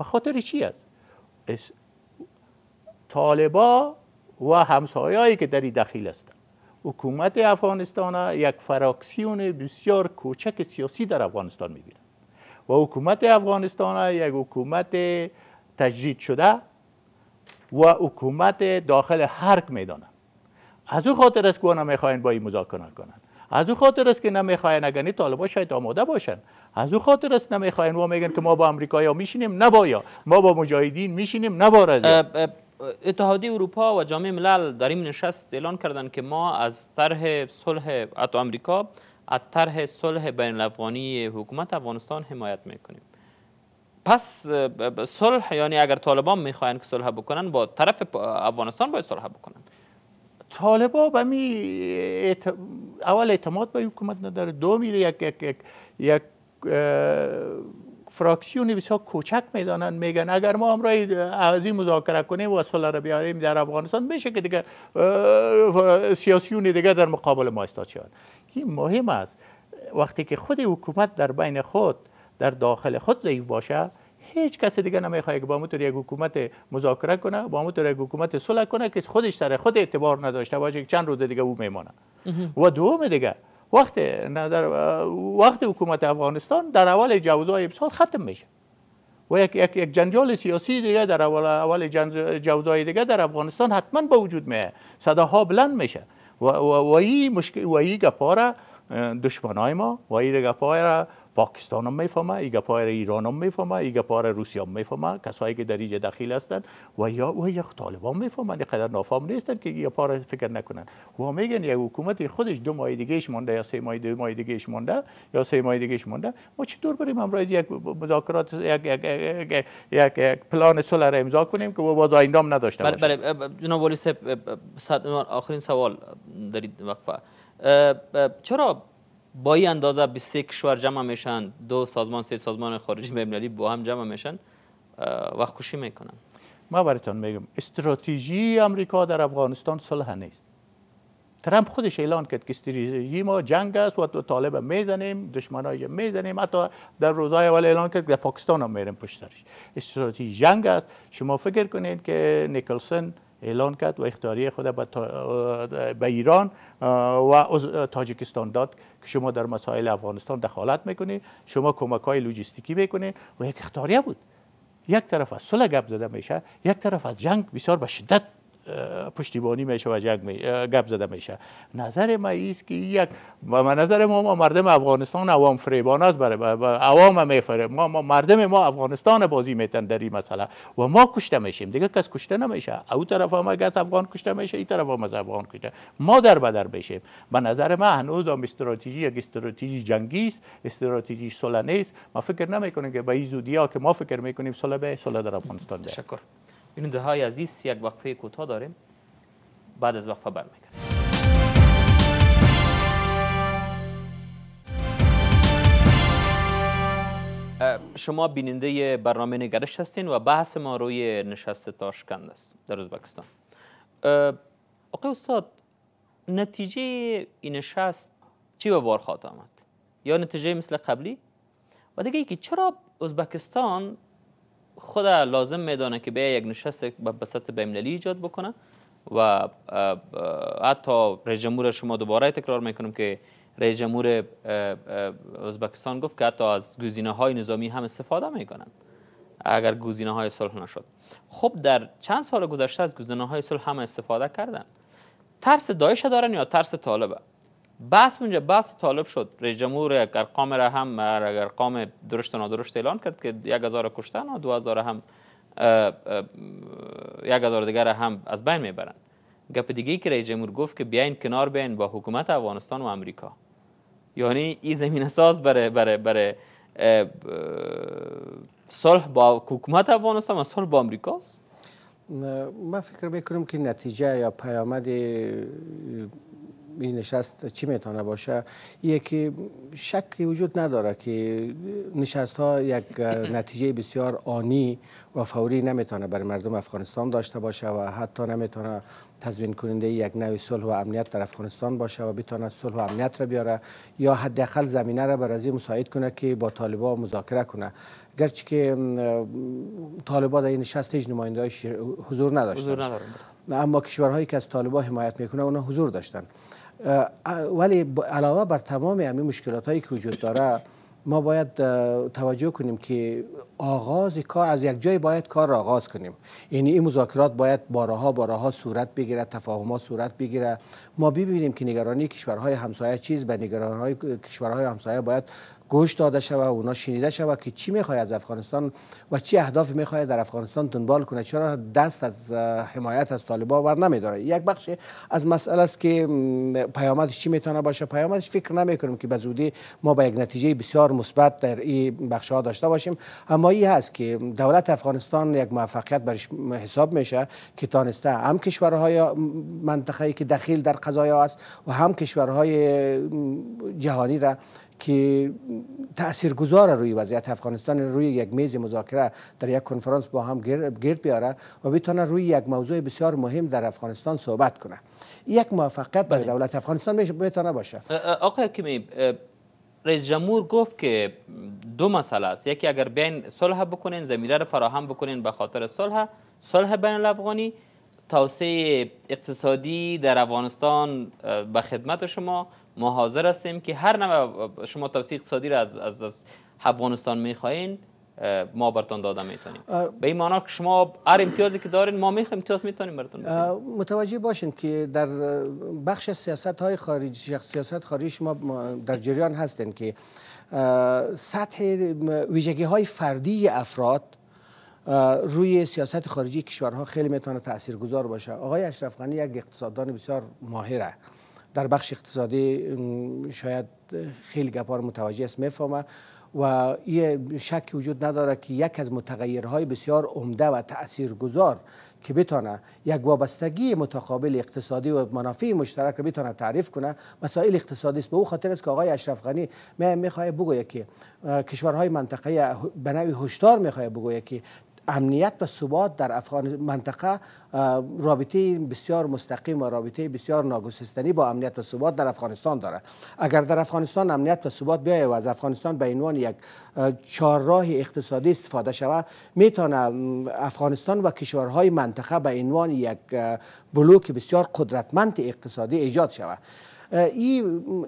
به خاطر چی است طالبا و همسایهایی که در دخیل هستند حکومت افغانستان یک فراکسیون بسیار کوچک سیاسی در افغانستان می‌بینند. و حکومت افغانستان یک حکومت تجدید شده و حکومت داخل حرک میدانند از او خاطر است که نمیخواین با این مذاکره کنند از او خاطر است که نمیخواین اگر نی طالبا شاید آماده باشند از او خاطر است نمیخواین و میگن که ما با امریکایا میشینیم نبایا ما با مجاهدین میشینیم نبارد اتحادی اروپا و جامعه ملل در این نشست اعلان کردن که ما از طرح صلح اتو امریکا از طرح صلح بین الافغانی حکومت افغانستان حمایت میکنیم پس صلح یعنی اگر طالبان میخواین که صلح بکنن با طرف افغانستان باید صلح بکنن طالبا به می اول اعتماد به حکومت نداره دو میره یک یک یک یک فراکسیون بسیار کوچک میدانند میگن اگر ما هم رای مذاکره کنیم و صلح را بیاریم در افغانستان میشه که دیگه سیاسیونی دیگه در مقابل ما استاد شد این مهم است وقتی که خود حکومت در بین خود در داخل خود ضعیف باشه هیچ کس دیگه نمیخواد که با مطور یک حکومت مذاکره کنه با ما یک حکومت صلح کنه که خودش سر خود اعتبار نداشته باشه که چند روز دیگه او میمانه و دوم دیگه وقت نظر وقت حکومت افغانستان در اول جوزای امسال ختم میشه و یک, یک, یک جنجال سیاسی دیگه در اول, اول جوزای دیگه در افغانستان حتما به وجود میه صداها بلند میشه و, و, مشکل و دشمنای ما و این پاکستان هم میفهمه ایگپار ایران هم میفهمه ایگپار روسیه هم میفهمه کسایی که در اینجا داخل هستند و یا و یا طالبان میفهمن اینقدر نافهم نیستن که پاره فکر نکنن و میگن یک حکومت خودش دو ماه دیگهش مونده یا سه ماه دو ماه دیگهش مونده یا سه ماه دیگهش مونده ما چطور بریم امروز یک مذاکرات یک یک یک, یک, یک پلان صلح را امضا کنیم که باز آیندام نداشته بله، باشه بله جناب ولی آخرین سوال در این وقفه چرا با این اندازه 23 کشور جمع میشن دو سازمان سه سازمان خارجی مبنالی با هم جمع میشن وقت کشی میکنن ما براتون میگم استراتژی امریکا در افغانستان صلح نیست ترامپ خودش اعلان کرد که استراتژی ما جنگ است و طالب میزنیم دشمنای میزنیم حتی در روزهای اول اعلان کرد که پاکستان هم میرم پشت سرش استراتژی جنگ است شما فکر کنید که نیکلسن اعلان کرد و اختیاری خود به ایران و تاجیکستان داد که شما در مسائل افغانستان دخالت میکنی شما کمک های لوجستیکی میکنی و یک اختاریه بود یک طرف از صلح گپ زده میشه یک طرف از جنگ بسیار به شدت پشتیبانی میشه و جنگ می... گپ زده میشه نظر ما است که یک به نظر ما, ما مردم افغانستان عوام فریبان است برای عوام میفره ما, ما مردم ما افغانستان بازی میتن در این مسئله و ما کشته میشیم دیگه کس کشته نمیشه او طرف ما از افغان کشته میشه این طرف ما از افغان کشته ما در بدر بشیم به نظر ما هنوز هم استراتژی یک استراتژی جنگی است استراتژی صلح نیست ما فکر نمیکنیم که به این زودی ها که ما فکر میکنیم صلح به صلح در افغانستان ده. این های عزیز یک وقفه کوتاه داریم بعد از وقفه برمیگردیم شما بیننده برنامه نگرش هستین و بحث ما روی نشست تاشکند است در ازبکستان آقای استاد نتیجه این نشست چی به بار خواهد آمد یا نتیجه مثل قبلی و دیگه ای که چرا ازبکستان خود لازم میدانه که به یک نشست به بسط بیمللی ایجاد بکنه و حتی رئیس جمهور شما دوباره تکرار میکنم که رئیس جمهور ازبکستان گفت که حتی از گزینه های نظامی هم استفاده میکنند اگر گزینه های صلح نشد خب در چند سال گذشته از گزینه های صلح هم استفاده کردن ترس دایشه دارن یا ترس طالبه بس اونجا بس طالب شد رئیس جمهور اگر ارقام را هم ارقام درشت و نادرشت اعلان کرد که یک هزار کشتن و دو هزار هم یک هزار دیگر هم از بین میبرن گپ دیگه که رئیس جمهور گفت که بیاین کنار بین با حکومت افغانستان و امریکا یعنی این زمین ساز برای برای برای صلح با حکومت افغانستان و صلح با امریکاست من فکر میکنم که نتیجه یا پیامد این نشست چی میتونه باشه یکی شکی وجود نداره که نشست ها یک نتیجه بسیار آنی و فوری نمیتونه بر مردم افغانستان داشته باشه و حتی نمیتونه تضمین کننده یک نوع صلح و امنیت در افغانستان باشه و بتونه صلح و امنیت را بیاره یا حداقل زمینه را برای این مساعد کنه که با طالبا مذاکره کنه گرچه که طالبا در این نشست هیچ نماینده حضور نداشته حضور اما کشورهایی که از طالبان حمایت میکنه اونا حضور داشتن ولی علاوه بر تمام امی مشکلات هایی که وجود داره ما باید توجه کنیم که آغاز کار از یک جای باید کار را آغاز کنیم یعنی این مذاکرات باید بارها بارها صورت بگیره تفاهم صورت بگیره ما ببینیم که نگرانی کشورهای همسایه چیز به نگرانی کشورهای همسایه باید گوش داده شوه و اونا شنیده شوه که چی میخواد از افغانستان و چی اهداف میخوای در افغانستان دنبال کنه چرا دست از حمایت از طالبان بر نمیداره یک بخش از مسئله است که پیامدش چی میتونه باشه پیامدش فکر نمیکنم که به زودی ما به یک نتیجه بسیار مثبت در این بخش ها داشته باشیم اما این هست که دولت افغانستان یک موفقیت برش حساب میشه که تانسته هم کشورهای منطقه‌ای که دخیل در قضایا است و هم کشورهای جهانی را که گذار روی وضعیت افغانستان روی یک میز مذاکره در یک کنفرانس با هم گرد بیاره و بتونه روی یک موضوع بسیار مهم در افغانستان صحبت کنه یک موفقیت برای بله. دولت افغانستان میتونه باشه آقای کمی رئیس جمهور گفت که دو مسئله است یکی اگر بین صلح بکنین زمینه رو فراهم بکنین به خاطر صلح صلح بین الافغانی توسعه اقتصادی در افغانستان به خدمت شما ما حاضر هستیم که هر نوع شما توسعه اقتصادی را از, از, از افغانستان میخواین ما برتون داده میتونیم به این معنا که شما هر امتیازی که دارین ما میخوایم امتیاز میتونیم برتون متوجه باشین که در بخش سیاست های خارج سیاست خارجی شما در جریان هستین که سطح ویژگی های فردی افراد روی سیاست خارجی کشورها خیلی میتونه تاثیرگذار باشه آقای اشرف غنی یک اقتصاددان بسیار ماهره در بخش اقتصادی شاید خیلی گپار متوجه است میفهمه و یه شک وجود نداره که یک از متغیرهای بسیار عمده و تاثیرگذار که بتونه یک وابستگی متقابل اقتصادی و منافع مشترک رو بتونه تعریف کنه مسائل اقتصادی است به او خاطر است که آقای اشرف غنی میخواد بگویه که کشورهای منطقه به نوعی هشدار میخواد بگویه که امنیت و ثبات در افغان منطقه رابطه بسیار مستقیم و رابطه بسیار ناگسستنی با امنیت و ثبات در افغانستان داره اگر در افغانستان امنیت و ثبات بیاید و از افغانستان به عنوان یک چهارراه اقتصادی استفاده شود میتونه افغانستان و کشورهای منطقه به عنوان یک بلوک بسیار قدرتمند اقتصادی ایجاد شود این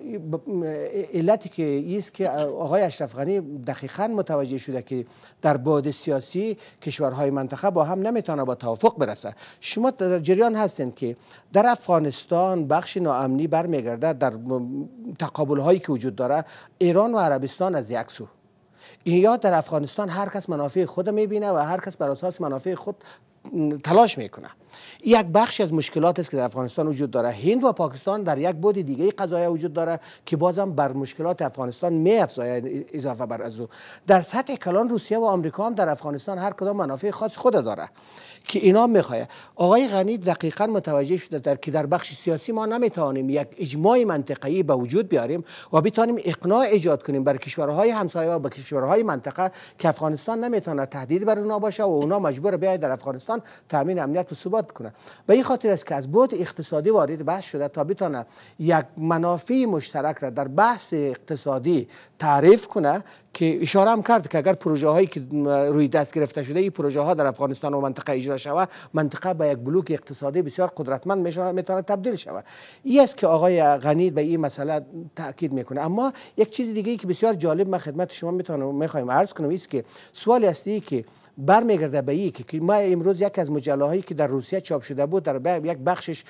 علتی که ایست که آقای اشرف غنی دقیقا متوجه شده که در بعد سیاسی کشورهای منطقه با هم نمیتونه با توافق برسه شما در جریان هستین که در افغانستان بخش ناامنی برمیگرده در تقابل هایی که وجود داره ایران و عربستان از یک سو یا در افغانستان هر کس منافع خود میبینه و هر کس بر اساس منافع خود تلاش میکنه یک بخش از مشکلات است که در افغانستان وجود داره هند و پاکستان در یک بود دیگه قضایه وجود داره که بازم بر مشکلات افغانستان می اضافه بر ازو. در سطح کلان روسیه و آمریکا هم در افغانستان هر کدام منافع خاص خود داره که اینا میخواه آقای غنی دقیقا متوجه شده در که در بخش سیاسی ما نمیتوانیم یک اجماع منطقه‌ای به وجود بیاریم و بتوانیم اقناع ایجاد کنیم بر کشورهای همسایه و به کشورهای منطقه که افغانستان نمیتونه تهدید بر اونا باشه و اونا مجبور بیاید در افغانستان تامین امنیت و ثبات ایجاد کنه به این خاطر است که از بود اقتصادی وارد بحث شده تا بتونه یک منافع مشترک را در بحث اقتصادی تعریف کنه که اشاره هم کرد که اگر پروژه هایی که روی دست گرفته شده این پروژه ها در افغانستان و منطقه اجرا شود منطقه به یک بلوک اقتصادی بسیار قدرتمند میتونه تبدیل شود این است که آقای غنی به این مسئله تاکید میکنه اما یک چیز دیگه ای که بسیار جالب من خدمت شما میتونم میخوایم عرض کنم است که سوال هستی که برمیگرده به یک که ما امروز یک از مجله هایی که در روسیه چاپ شده بود در یک بخشش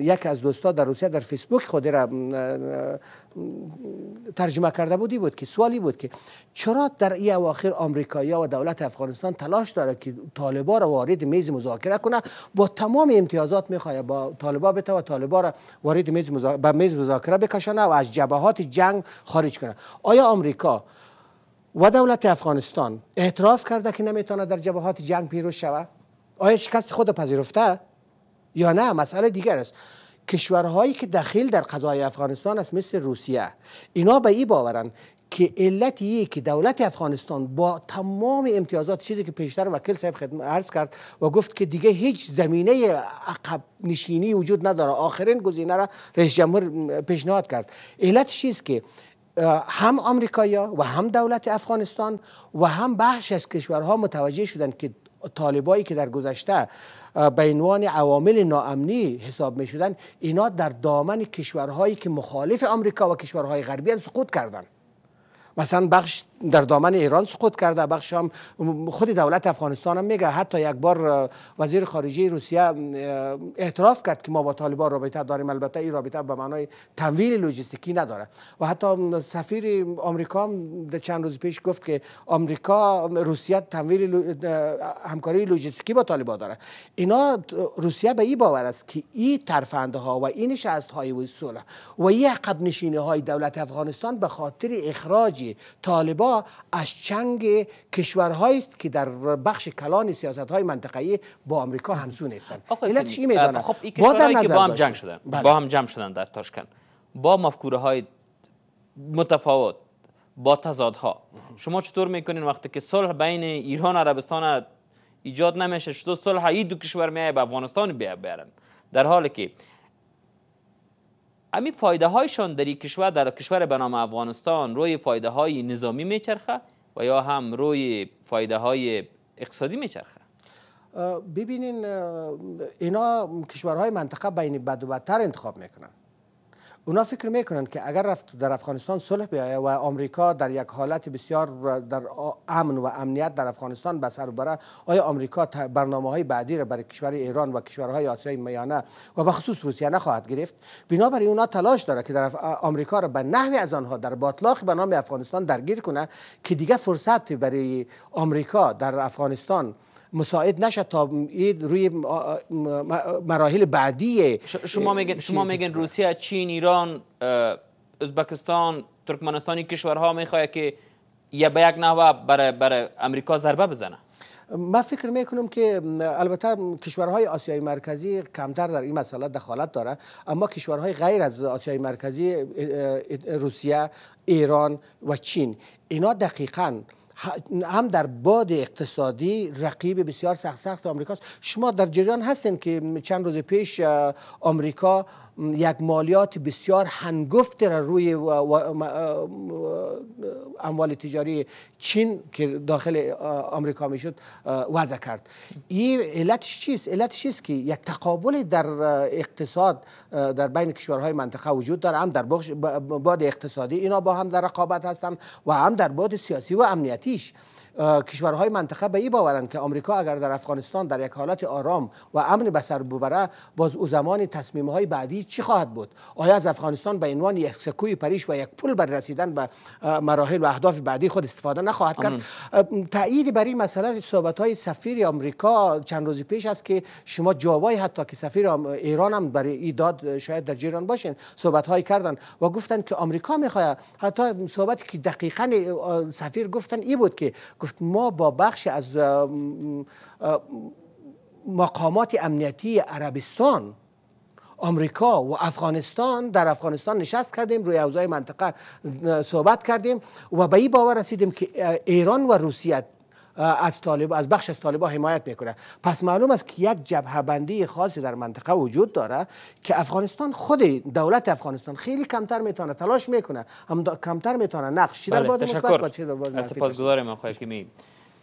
یک از دوستا در روسیه در فیسبوک خود را ترجمه کرده بودی بود که سوالی بود که چرا در ای اواخر آمریکایی‌ها و دولت افغانستان تلاش داره که طالبا را وارد میز مذاکره کنه با تمام امتیازات میخواد با طالبا بته و طالبا را وارد میز مذاکره به میز مذاکره بکشانه و از جبهات جنگ خارج کنه آیا آمریکا و دولت افغانستان اعتراف کرده که نمیتونه در جبهات جنگ پیروز شود آیا شکست خود پذیرفته یا نه مسئله دیگر است کشورهایی که دخیل در قضای افغانستان است مثل روسیه اینا به این باورند که علت که دولت افغانستان با تمام امتیازات چیزی که پیشتر وکیل صاحب خدمت عرض کرد و گفت که دیگه هیچ زمینه عقب نشینی وجود نداره آخرین گزینه را رئیس جمهور پیشنهاد کرد علت چیز که هم آمریکایا و هم دولت افغانستان و هم بخش از کشورها متوجه شدند که طالبایی که در گذشته به عنوان عوامل ناامنی حساب می شدند اینا در دامن کشورهایی که مخالف آمریکا و کشورهای غربی هم سقوط کردند مثلا بخش در دامن ایران سقوط کرده بخش هم خود دولت افغانستان هم میگه حتی یک بار وزیر خارجه روسیه اعتراف کرد که ما با طالبان رابطه داریم البته این رابطه به معنای تمویل لوجستیکی نداره و حتی سفیر آمریکا هم چند روز پیش گفت که آمریکا روسیه تمویل همکاری لوجستیکی با طالبان داره اینا روسیه به این باور است که این ترفندها ها و این شست های و و این عقب های دولت افغانستان به خاطر اخراجی طالبا از چنگ کشورهایی که در بخش کلان سیاست های منطقه‌ای با آمریکا همسو هستند علت چی میدانند خب با هم جنگ شدن بله. با هم جمع شدن در تاشکن با مفکوره های متفاوت با تضادها شما چطور میکنین وقتی که صلح بین ایران و عربستان ایجاد نمیشه چطور صلح ای دو کشور میای به افغانستان بیارن در حالی که همین فایده هایشان در کشور در کشور به نام افغانستان روی فایده های نظامی میچرخه و یا هم روی فایده های اقتصادی میچرخه ببینین اینا کشورهای منطقه بین بد و بدتر انتخاب میکنن اونا فکر میکنن که اگر رفت در افغانستان صلح بیایه و آمریکا در یک حالت بسیار در امن و امنیت در افغانستان بسر بره آیا آمریکا برنامه های بعدی را برای کشور ایران و کشورهای آسیای میانه و به خصوص روسیه نخواهد گرفت بنابراین اونا تلاش داره که در آمریکا را به نحوی از آنها در باطلاق به نام افغانستان درگیر کنه که دیگه فرصتی برای آمریکا در افغانستان مساعد نشد تا روی مراحل بعدی شما میگن شما میگن روسیه چین ایران ازبکستان ترکمنستانی کشورها میخواد که یه به یک نوع برای آمریکا امریکا ضربه بزنه من فکر میکنم که البته کشورهای آسیای مرکزی کمتر در این مسئله دخالت داره اما کشورهای غیر از آسیای مرکزی روسیه ایران و چین اینا دقیقاً هم در باد اقتصادی رقیب بسیار سخت سخت آمریکاست شما در جریان هستین که چند روز پیش آمریکا یک مالیات بسیار هنگفتی را روی اموال تجاری چین که داخل آمریکا میشد وضع کرد این علت چیست علتش چیست که یک تقابل در اقتصاد در بین کشورهای منطقه وجود داره هم در بخش باد اقتصادی اینا با هم در رقابت هستن و هم در باد سیاسی و امنیتیش کشورهای منطقه به این باورند که آمریکا اگر در افغانستان در یک حالت آرام و امن به سر ببره باز او زمان تصمیم های بعدی چی خواهد بود آیا از افغانستان به عنوان یک سکوی پریش و یک پل بر رسیدن به مراحل و اهداف بعدی خود استفاده نخواهد کرد تایید برای مسئله صحبت های سفیر آمریکا چند روز پیش است که شما جوابی حتی که سفیر ایران هم برای ایداد شاید در جریان باشین صحبت های کردن و گفتن که آمریکا میخواد حتی صحبت که دقیقا سفیر گفتن ای بود که ما با بخش از مقامات امنیتی عربستان آمریکا و افغانستان در افغانستان نشست کردیم روی اوضاع منطقه صحبت کردیم و به این باور رسیدیم که ایران و روسیه از طالب از بخش از طالبان حمایت میکنه پس معلوم است که یک جبهه بندی خاصی در منطقه وجود داره که افغانستان خود دولت افغانستان خیلی کمتر میتونه تلاش میکنه کمتر میتونه نقش بله، در باد مثبت باشه. آقای کیمی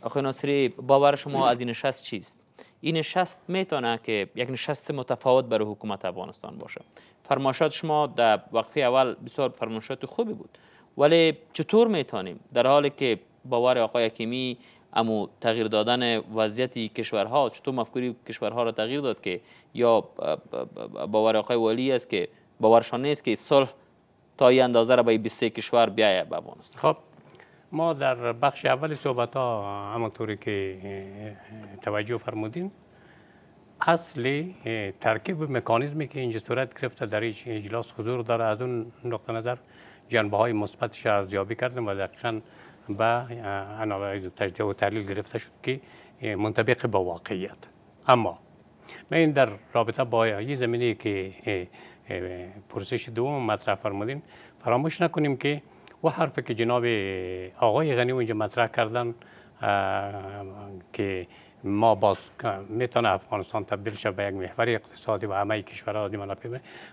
آقای ناصری باور شما از این نشست چیست این نشست میتونه که یک نشست متفاوت برای حکومت افغانستان باشه فرمایشات شما در وقفه اول بسیار فرمایشات خوبی بود ولی چطور میتونیم در حالی که باور آقای حکیمی اما تغییر دادن وضعیت کشورها چطور مفکوری کشورها را تغییر داد که یا باور آقای والی است که باورشان نیست که صلح تا این اندازه را به 23 کشور بیایه به افغانستان خب ما در بخش اول صحبت ها طوری که توجه فرمودیم اصل ترکیب مکانیزمی که اینجا صورت گرفته در این اجلاس حضور داره از اون نقطه نظر جنبه های مثبتش ارزیابی کردیم و دقیقاً و انالایز تجزیه و تحلیل گرفته شد که منطبق با واقعیت اما من در رابطه با یه زمینه که پرسش دوم مطرح فرمودین فراموش نکنیم که و حرفی که جناب آقای غنی اونجا مطرح کردن که ما باز میتونه افغانستان تبدیل شد به یک محور اقتصادی و همه کشورها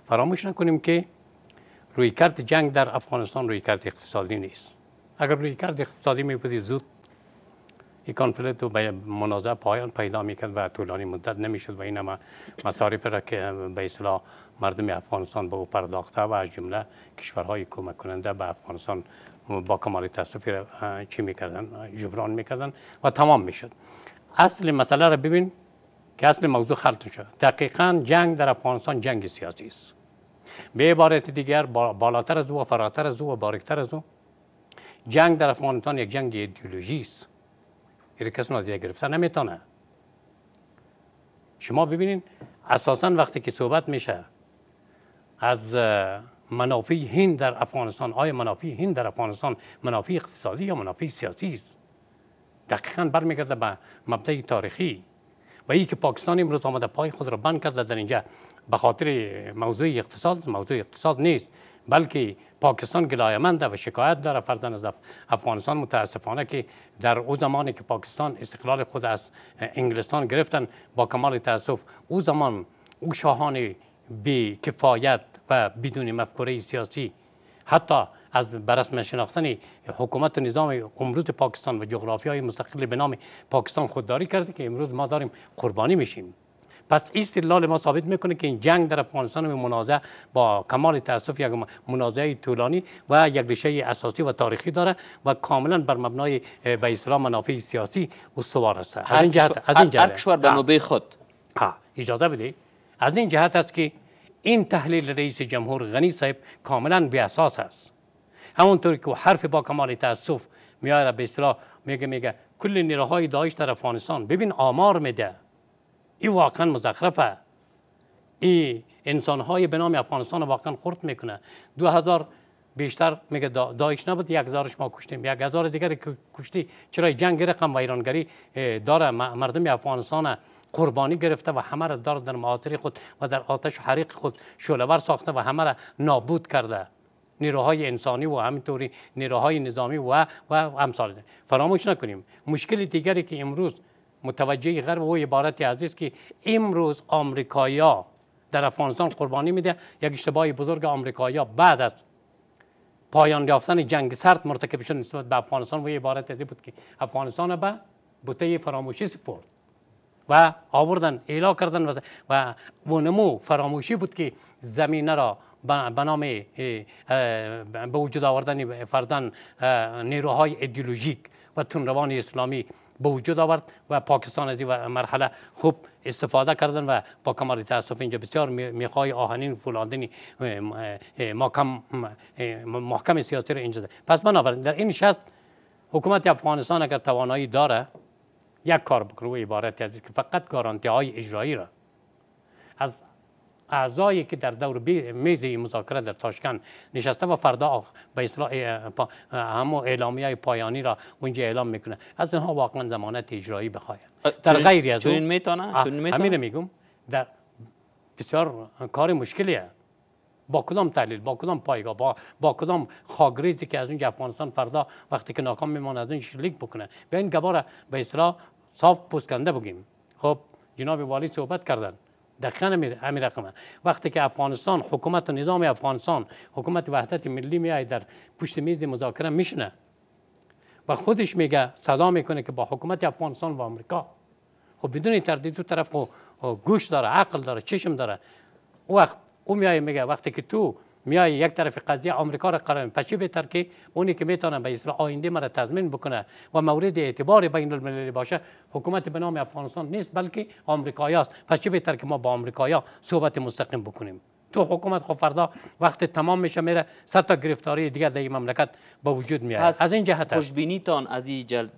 فراموش نکنیم که روی کرد جنگ در افغانستان روی کرد اقتصادی نیست اگر روی کرد اقتصادی میبودی زود این کانفلیکت به منازه پایان پیدا میکرد و طولانی مدت نمیشد و این همه مصارف را که به اصلا مردم افغانستان به او پرداخته و از جمله کشورهای کمک کننده به افغانستان با کمال را چی میکردن جبران میکردن و تمام میشد اصل مسئله را ببین که اصل موضوع خلط شد دقیقا جنگ در افغانستان جنگ سیاسی است به عبارت دیگر بالاتر از او و فراتر از او و باریکتر از او جنگ در افغانستان یک جنگ ایدئولوژی است این کسی از گرفت. نمیتونه شما ببینید اساسا وقتی که صحبت میشه از منافع هند در افغانستان آیا منافع هند در افغانستان منافع اقتصادی یا منافع سیاسی است دقیقا برمیگرده به مبدع تاریخی و ای که پاکستان امروز آمده پای خود را بند کرده در اینجا به خاطر موضوع اقتصاد موضوع اقتصاد نیست بلکه پاکستان گلایمنده و شکایت داره فردن از افغانستان متاسفانه که در او زمانی که پاکستان استقلال خود از انگلستان گرفتن با کمال تاسف او زمان او شاهان بی کفایت و بدون مفکوره سیاسی حتی از برسم شناختن حکومت نظام امروز پاکستان و جغرافی های مستقل به نام پاکستان خودداری کرده که امروز ما داریم قربانی میشیم پس استدلال ما ثابت میکنه که این جنگ در افغانستان به با کمال تاسف یک منازعه طولانی و یک ریشه اساسی و تاریخی داره و کاملا بر مبنای به اسلام منافع سیاسی استوار است از این جهت از این جهت کشور به نوبه خود ها اجازه بده از این جهت است که این تحلیل رئیس جمهور غنی صاحب کاملا بی اساس است همونطور که حرف با کمال تاسف میاره به اصطلاح میگه میگه کل نیروهای داعش در افغانستان ببین آمار میده این واقعا مزخرفه این انسان های به نام افغانستان واقعا خرد میکنه دو هزار بیشتر میگه دایش نبود یک هزارش ما کشتیم یک هزار دیگر کشتی چرا جنگ رقم ایرانگری داره مردم افغانستان قربانی گرفته و همه را دار در معاطر خود و در آتش و حریق خود شعلهور ساخته و همه را نابود کرده نیروهای انسانی و همینطوری نیروهای نظامی و و امثال فراموش نکنیم مشکل دیگری که امروز متوجه غرب و عبارت عزیز که امروز آمریکایا در افغانستان قربانی میده یک اشتباه بزرگ آمریکایا بعد از پایان یافتن جنگ سرد مرتکب شد نسبت به افغانستان و عبارت از بود که افغانستان به بوته فراموشی سپرد و آوردن ایلا کردن و, و ونمو فراموشی بود که زمینه را به نام به وجود آوردن فردن نیروهای ایدئولوژیک و تنروان اسلامی به وجود آورد و پاکستان از این مرحله خوب استفاده کردن و با کمال تاسف اینجا بسیار میخوای آهنین فولاندنی محکم محکم سیاسی را اینجا ده. پس بنابراین در این شست حکومت افغانستان اگر توانایی داره یک کار بکنه و عبارتی از که فقط گارانتی های اجرایی را از اعضایی که در دور میز مذاکره در تاشکند نشسته و فردا به اصطلاح همو اعلامیه پایانی را اونجا اعلام میکنه از اینها واقعا زمانت اجرایی بخواهد در غیر از چون میتونه چون میگم در بسیار کار مشکلیه با کدام تحلیل با کدام پایگاه با, با کدام خاگریزی که از اونجا افغانستان فردا وقتی که ناکام میمونه از این شلیک بکنه به این گبار به اصطلاح صاف پوسکنده بگیم خب جناب والی صحبت کردن دقیقا همین رقمه وقتی که افغانستان حکومت و نظام افغانستان حکومت وحدت ملی میای در پشت میز مذاکره میشنه و خودش میگه صدا میکنه که با حکومت افغانستان و آمریکا خب بدون تردید دو طرف گوش داره عقل داره چشم داره وقت او میای میگه وقتی که تو میای یک طرف قضیه آمریکا را قرار پس چه بهتر که اونی که میتونه به اسم آینده مرا تضمین بکنه و مورد اعتبار بین المللی باشه حکومت به نام افغانستان نیست بلکه آمریکایی است پس چه بهتر که ما با آمریکایا صحبت مستقیم بکنیم تو حکومت خب فردا وقت تمام میشه میره صد تا گرفتاری دیگه در این مملکت با وجود میاد از این جهت خوشبینی تان از این جل...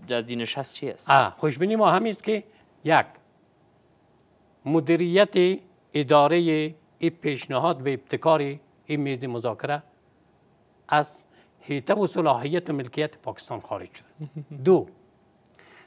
چی است خوشبینی ما همین است که یک مدیریت اداره ای پیشنهاد و ابتکاری این میز مذاکره از حیطه و صلاحیت و ملکیت پاکستان خارج شده دو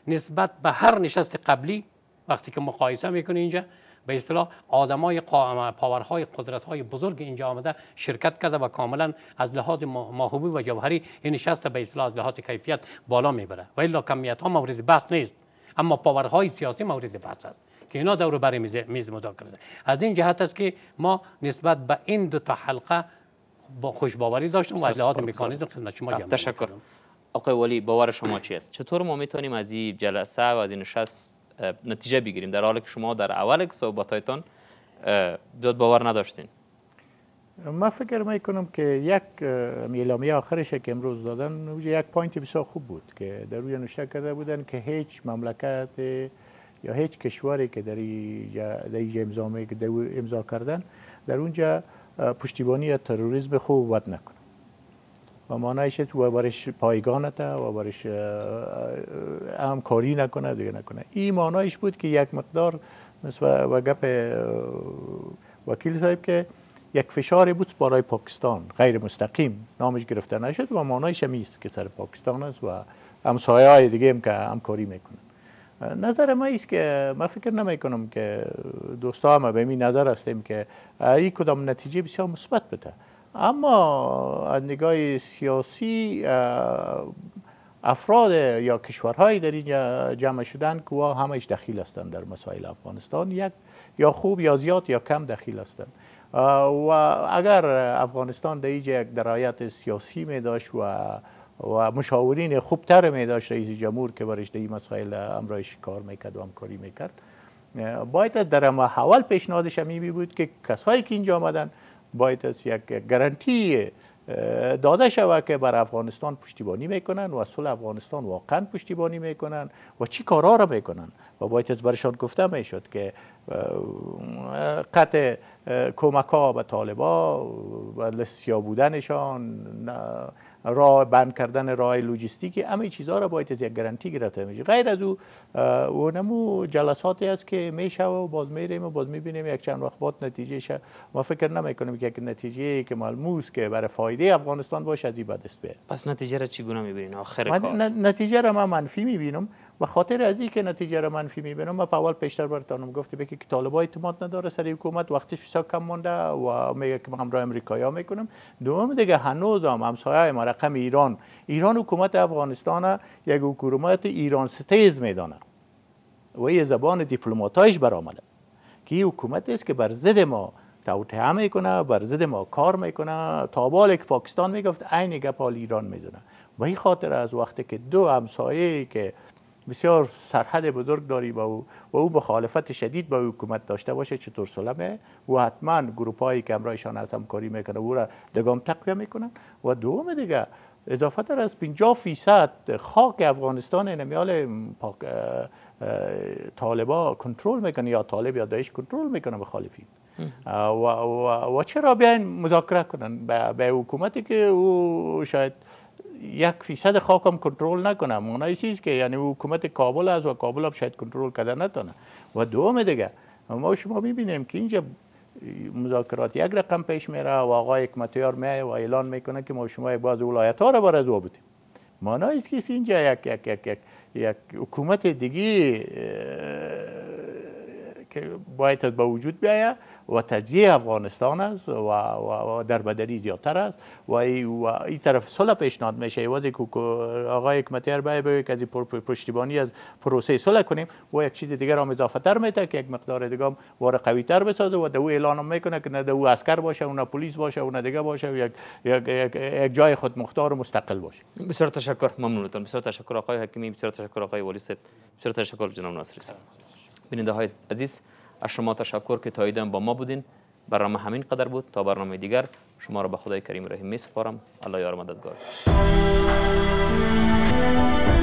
نسبت به هر نشست قبلی وقتی که مقایسه میکنه اینجا به اصطلاح آدمای پاورهای قدرت های بزرگ اینجا آمده شرکت کرده و کاملا از لحاظ ماهوی و جوهری این نشست به اصطلاح از لحاظ کیفیت بالا میبره و الا کمیت ها مورد بحث نیست اما پاورهای سیاسی مورد بحث است که اینا دور بر میز مذاکره از این جهت است که ما نسبت به این دو تا حلقه با خوشباوری داشتیم و از لحاظ مکانیزم خدمت شما تشکر آقای ولی باور شما چی است چطور ما میتونیم از این جلسه و از این نشست نتیجه بگیریم در حالی که شما در اول صحبتهایتان زیاد باور نداشتین ما فکر می کنم که یک اعلامیه آخرش که امروز دادن یک پوینت بسیار خوب بود که در روی نشته کرده بودن که هیچ مملکت یا هیچ کشوری که در اینجا امضا که امضا کردن در اونجا پشتیبانی از تروریسم خوب وعده نکنه و مانایش تو برش پایگانت و برش همکاری نکنه دیگه نکنه این معنایش بود که یک مقدار مثل و گپ وکیل صاحب که یک فشار بود برای پاکستان غیر مستقیم نامش گرفته نشد و معنایش هم است که سر پاکستان است و همسایه های دیگه هم که همکاری میکنه نظر ما است که ما فکر نمی کنم که دوستا ما به این نظر هستیم که این کدام نتیجه بسیار مثبت بده اما از نگاه سیاسی افراد یا کشورهایی در اینجا جمع شدن که همش دخیل هستند در مسائل افغانستان یک یا خوب یا زیاد یا کم دخیل هستند و اگر افغانستان در اینجا یک درایت سیاسی می داشت و و مشاورین خوبتر می داشت رئیس جمهور که برشته این مسائل امرایش کار میکرد و همکاری میکرد باید در حوال پیشنهادش همی بود که کسایی که اینجا آمدن باید یک گارانتی داده شود که بر افغانستان پشتیبانی میکنن و صلح افغانستان واقعا پشتیبانی میکنن و چی کارها را میکنن و باید از برشان گفته میشد که قطع کمک ها به طالبا و لسیا بودنشان راه بند کردن راه لوجستیکی همه چیزها را باید از یک گرانتی گرفته میشه غیر از او اونمو جلساتی است که میشه و باز میریم و باز میبینیم یک چند وقت بعد نتیجه شه ما فکر نمیکنیم که یک نتیجه که ملموس که برای فایده افغانستان باشه از این بدست بیاد پس نتیجه را چگونه میبینین آخر کار نتیجه را من منفی میبینم و خاطر از این که نتیجه را منفی میبینم ما پاول پیشتر براتانم گفتم که طالبای اعتماد نداره سر حکومت وقتش بسیار کم مانده و میگه که من همراه امریکایا میکنم دوم دیگه هنوز هم همسایه ما رقم ایران ایران حکومت افغانستان یک حکومت ایران ستیز میدانه و این زبان دیپلماتایش برآمده که این حکومت است که بر ضد ما توطئه میکنه بر ضد ما کار میکنه تا پاکستان میگفت عین گپ ایران میزنه و این خاطر از وقتی که دو همسایه که بسیار سرحد بزرگ داری با او و او مخالفت شدید با حکومت داشته باشه چطور سلمه و حتما گروپ هایی که امرایشان از همکاری میکنه او را دگام تقویه میکنن و دوم دیگه اضافه تر از 50 فیصد خاک افغانستان نمیال طالبا کنترل میکنه یا طالب یا داعش کنترل میکنه مخالفین و, و, و چرا بیاین مذاکره کنن به حکومتی که او شاید یک فیصد خاکم کنترل نکنه معنای چیز که یعنی حکومت کابل از و کابل هم شاید کنترل کرده نتونه و دوم دیگه ما شما میبینیم که اینجا مذاکرات یک رقم پیش میره و آقای حکمتیار میه و اعلان میکنه که ما شما باز ولایت ها رو بر از بودیم است که اینجا یک یک یک یک, یک حکومت دیگی که باید با وجود بیاید و تجزیه افغانستان است و, در بدری زیادتر است و این طرف صلح پیشنهاد میشه که آقای حکمتی باید باید که از پشتیبانی از پروسه صلح کنیم و یک چیز دیگر هم اضافه تر میده که یک مقدار دیگر هم وار قوی تر بسازه و دو اعلان میکنه که نه دو اسکر باشه نه پلیس باشه و نه دیگه باشه و یک, یک, یک, جای خود مختار و مستقل باشه بسیار تشکر ممنونتان بسیار تشکر آقای حکیمی بسیار تشکر آقای والی بسیار تشکر جناب ناصری بیننده های عزیز از شما تشکر که تا با ما بودین برنامه همین قدر بود تا برنامه دیگر شما را به خدای کریم رحیم می سپارم الله یار مددگار